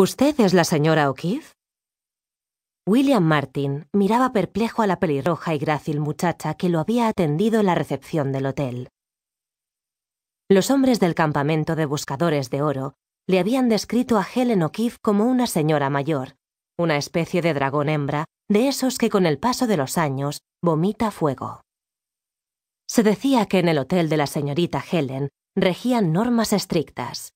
¿Usted es la señora O'Keefe? William Martin miraba perplejo a la pelirroja y grácil muchacha que lo había atendido en la recepción del hotel. Los hombres del campamento de buscadores de oro le habían descrito a Helen O'Keefe como una señora mayor, una especie de dragón hembra, de esos que con el paso de los años vomita fuego. Se decía que en el hotel de la señorita Helen regían normas estrictas.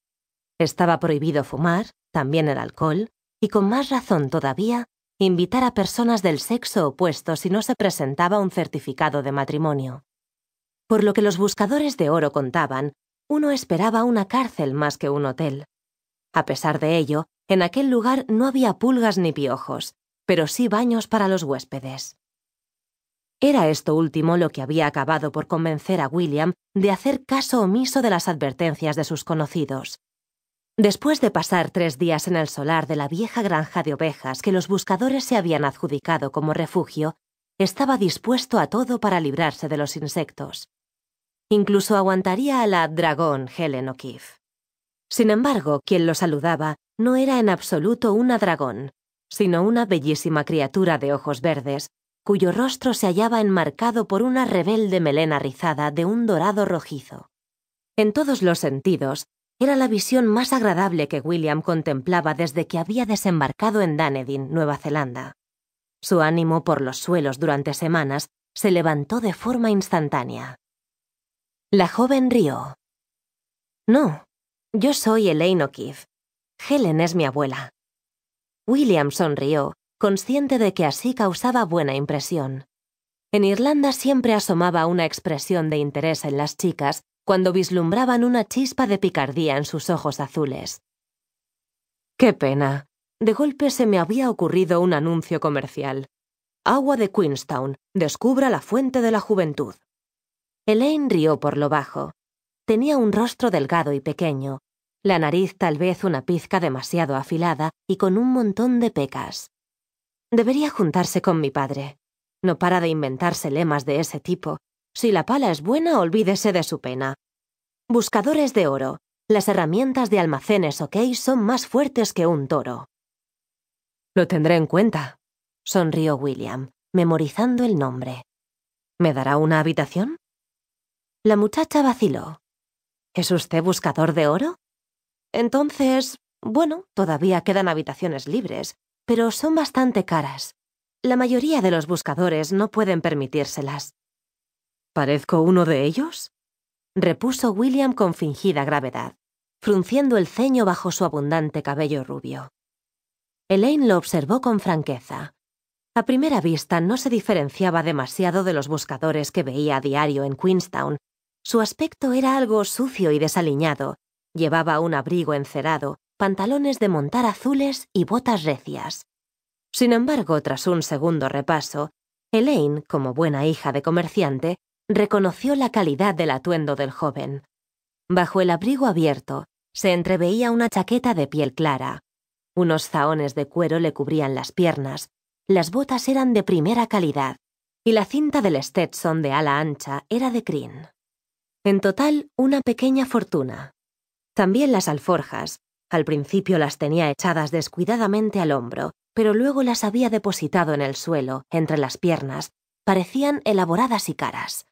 Estaba prohibido fumar, también el alcohol, y con más razón todavía, invitar a personas del sexo opuesto si no se presentaba un certificado de matrimonio. Por lo que los buscadores de oro contaban, uno esperaba una cárcel más que un hotel. A pesar de ello, en aquel lugar no había pulgas ni piojos, pero sí baños para los huéspedes. Era esto último lo que había acabado por convencer a William de hacer caso omiso de las advertencias de sus conocidos, Después de pasar tres días en el solar de la vieja granja de ovejas que los buscadores se habían adjudicado como refugio, estaba dispuesto a todo para librarse de los insectos. Incluso aguantaría a la dragón Helen O'Keefe. Sin embargo, quien lo saludaba no era en absoluto una dragón, sino una bellísima criatura de ojos verdes, cuyo rostro se hallaba enmarcado por una rebelde melena rizada de un dorado rojizo. En todos los sentidos, era la visión más agradable que William contemplaba desde que había desembarcado en Dunedin, Nueva Zelanda. Su ánimo por los suelos durante semanas se levantó de forma instantánea. La joven rió. No, yo soy Elaine O'Keefe. Helen es mi abuela. William sonrió, consciente de que así causaba buena impresión. En Irlanda siempre asomaba una expresión de interés en las chicas cuando vislumbraban una chispa de picardía en sus ojos azules. Qué pena. De golpe se me había ocurrido un anuncio comercial. Agua de Queenstown. Descubra la fuente de la juventud. Elaine rió por lo bajo. Tenía un rostro delgado y pequeño, la nariz tal vez una pizca demasiado afilada y con un montón de pecas. Debería juntarse con mi padre. No para de inventarse lemas de ese tipo, si la pala es buena, olvídese de su pena. Buscadores de oro. Las herramientas de almacenes OK son más fuertes que un toro. Lo tendré en cuenta, sonrió William, memorizando el nombre. ¿Me dará una habitación? La muchacha vaciló. ¿Es usted buscador de oro? Entonces, bueno, todavía quedan habitaciones libres, pero son bastante caras. La mayoría de los buscadores no pueden permitírselas. ¿Parezco uno de ellos? repuso William con fingida gravedad, frunciendo el ceño bajo su abundante cabello rubio. Elaine lo observó con franqueza. A primera vista no se diferenciaba demasiado de los buscadores que veía a diario en Queenstown. Su aspecto era algo sucio y desaliñado. Llevaba un abrigo encerado, pantalones de montar azules y botas recias. Sin embargo, tras un segundo repaso, Elaine, como buena hija de comerciante, reconoció la calidad del atuendo del joven. Bajo el abrigo abierto se entreveía una chaqueta de piel clara. Unos zaones de cuero le cubrían las piernas, las botas eran de primera calidad y la cinta del Stetson de ala ancha era de crin. En total, una pequeña fortuna. También las alforjas. Al principio las tenía echadas descuidadamente al hombro, pero luego las había depositado en el suelo, entre las piernas, parecían elaboradas y caras.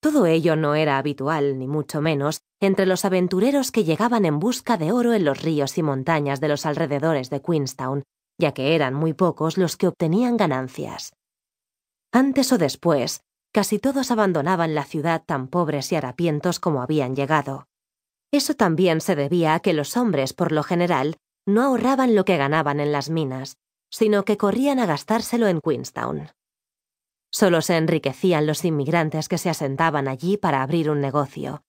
Todo ello no era habitual, ni mucho menos, entre los aventureros que llegaban en busca de oro en los ríos y montañas de los alrededores de Queenstown, ya que eran muy pocos los que obtenían ganancias. Antes o después, casi todos abandonaban la ciudad tan pobres y harapientos como habían llegado. Eso también se debía a que los hombres, por lo general, no ahorraban lo que ganaban en las minas, sino que corrían a gastárselo en Queenstown. Solo se enriquecían los inmigrantes que se asentaban allí para abrir un negocio.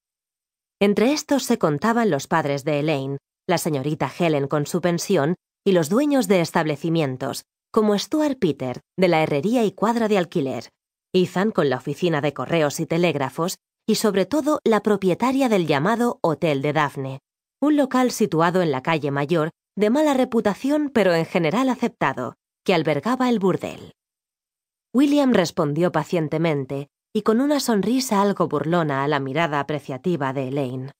Entre estos se contaban los padres de Elaine, la señorita Helen con su pensión y los dueños de establecimientos, como Stuart Peter, de la herrería y cuadra de alquiler, Ethan con la oficina de correos y telégrafos y sobre todo la propietaria del llamado Hotel de Daphne, un local situado en la calle Mayor de mala reputación pero en general aceptado, que albergaba el burdel. William respondió pacientemente y con una sonrisa algo burlona a la mirada apreciativa de Elaine.